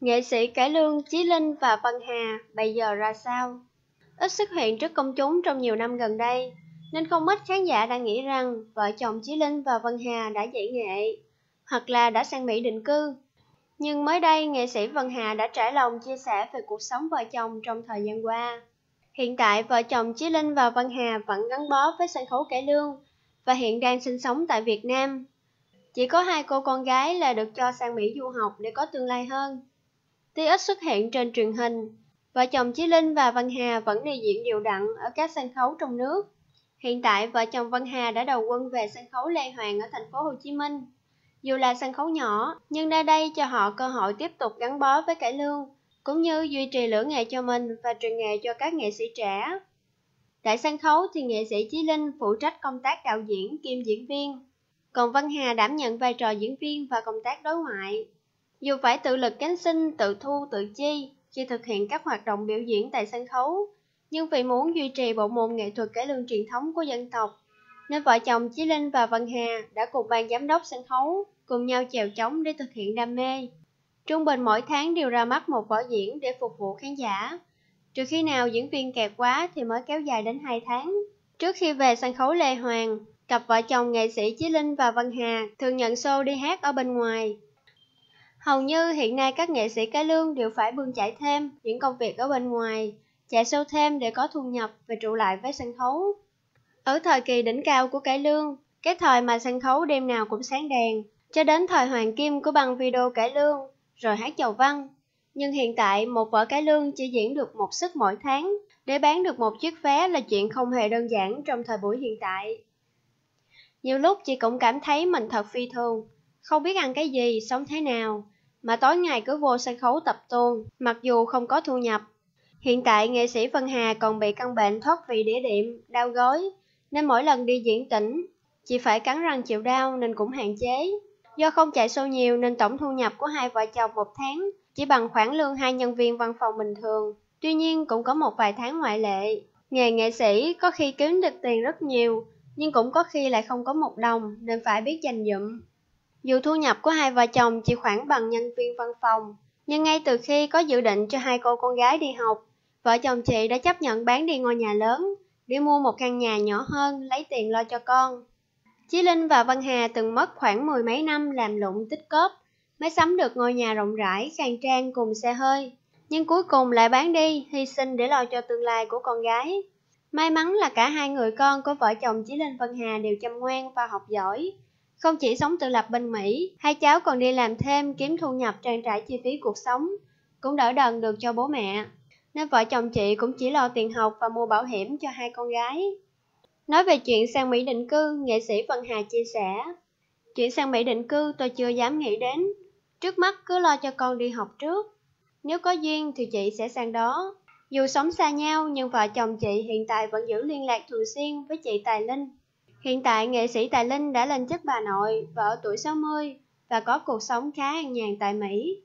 Nghệ sĩ cải lương Chí Linh và Văn Hà bây giờ ra sao? Ít xuất hiện trước công chúng trong nhiều năm gần đây, nên không ít khán giả đã nghĩ rằng vợ chồng Chí Linh và Văn Hà đã dạy nghệ, hoặc là đã sang Mỹ định cư. Nhưng mới đây, nghệ sĩ Văn Hà đã trải lòng chia sẻ về cuộc sống vợ chồng trong thời gian qua. Hiện tại, vợ chồng Chí Linh và Văn Hà vẫn gắn bó với sân khấu cải lương và hiện đang sinh sống tại Việt Nam. Chỉ có hai cô con gái là được cho sang Mỹ du học để có tương lai hơn tuy ít xuất hiện trên truyền hình. Vợ chồng Chí Linh và Văn Hà vẫn đi diễn đều đặn ở các sân khấu trong nước. Hiện tại, vợ chồng Văn Hà đã đầu quân về sân khấu Lê Hoàng ở thành phố Hồ Chí Minh. Dù là sân khấu nhỏ, nhưng nơi đây cho họ cơ hội tiếp tục gắn bó với cải lương, cũng như duy trì lửa nghề cho mình và truyền nghề cho các nghệ sĩ trẻ. Tại sân khấu thì nghệ sĩ Chí Linh phụ trách công tác đạo diễn kiêm diễn viên, còn Văn Hà đảm nhận vai trò diễn viên và công tác đối ngoại. Dù phải tự lực cánh sinh, tự thu, tự chi khi thực hiện các hoạt động biểu diễn tại sân khấu, nhưng vì muốn duy trì bộ môn nghệ thuật cải lương truyền thống của dân tộc, nên vợ chồng Chí Linh và Văn Hà đã cùng ban giám đốc sân khấu cùng nhau chèo chống để thực hiện đam mê. Trung bình mỗi tháng đều ra mắt một vở diễn để phục vụ khán giả. Trừ khi nào diễn viên kẹt quá thì mới kéo dài đến hai tháng. Trước khi về sân khấu Lê Hoàng, cặp vợ chồng nghệ sĩ Chí Linh và Văn Hà thường nhận show đi hát ở bên ngoài Hầu như hiện nay các nghệ sĩ cải lương đều phải bươn chải thêm những công việc ở bên ngoài, chạy sâu thêm để có thu nhập và trụ lại với sân khấu. Ở thời kỳ đỉnh cao của cải lương, cái thời mà sân khấu đêm nào cũng sáng đèn, cho đến thời hoàng kim của băng video cải lương, rồi hát chầu văn. Nhưng hiện tại, một vở cải lương chỉ diễn được một sức mỗi tháng, để bán được một chiếc vé là chuyện không hề đơn giản trong thời buổi hiện tại. Nhiều lúc chị cũng cảm thấy mình thật phi thường, không biết ăn cái gì, sống thế nào, mà tối ngày cứ vô sân khấu tập tuôn, mặc dù không có thu nhập. Hiện tại nghệ sĩ Vân Hà còn bị căn bệnh thoát vị đĩa đệm, đau gối, nên mỗi lần đi diễn tỉnh, chỉ phải cắn răng chịu đau nên cũng hạn chế. Do không chạy show nhiều nên tổng thu nhập của hai vợ chồng một tháng chỉ bằng khoản lương hai nhân viên văn phòng bình thường. Tuy nhiên cũng có một vài tháng ngoại lệ. Nghề nghệ sĩ có khi kiếm được tiền rất nhiều, nhưng cũng có khi lại không có một đồng nên phải biết dành dụm. Dù thu nhập của hai vợ chồng chỉ khoảng bằng nhân viên văn phòng, nhưng ngay từ khi có dự định cho hai cô con gái đi học, vợ chồng chị đã chấp nhận bán đi ngôi nhà lớn, để mua một căn nhà nhỏ hơn lấy tiền lo cho con. Chí Linh và Văn Hà từng mất khoảng mười mấy năm làm lụng tích cóp, mới sắm được ngôi nhà rộng rãi, khang trang cùng xe hơi. Nhưng cuối cùng lại bán đi, hy sinh để lo cho tương lai của con gái. May mắn là cả hai người con của vợ chồng Chí Linh Văn Hà đều chăm ngoan và học giỏi, không chỉ sống tự lập bên Mỹ, hai cháu còn đi làm thêm kiếm thu nhập trang trải chi phí cuộc sống, cũng đỡ đần được cho bố mẹ. Nên vợ chồng chị cũng chỉ lo tiền học và mua bảo hiểm cho hai con gái. Nói về chuyện sang Mỹ định cư, nghệ sĩ Vân Hà chia sẻ. Chuyện sang Mỹ định cư tôi chưa dám nghĩ đến. Trước mắt cứ lo cho con đi học trước. Nếu có duyên thì chị sẽ sang đó. Dù sống xa nhau nhưng vợ chồng chị hiện tại vẫn giữ liên lạc thường xuyên với chị Tài Linh. Hiện tại nghệ sĩ Tài Linh đã lên chức bà nội vợ ở tuổi 60 và có cuộc sống khá an nhàn tại Mỹ.